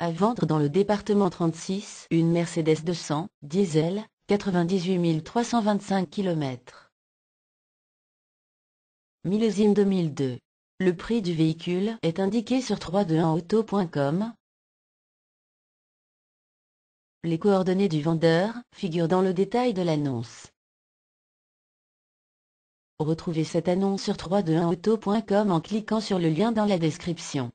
À vendre dans le département 36 une Mercedes 200, diesel, 98 325 km. Millésime 2002. Le prix du véhicule est indiqué sur 321auto.com. Les coordonnées du vendeur figurent dans le détail de l'annonce. Retrouvez cette annonce sur 321auto.com en cliquant sur le lien dans la description.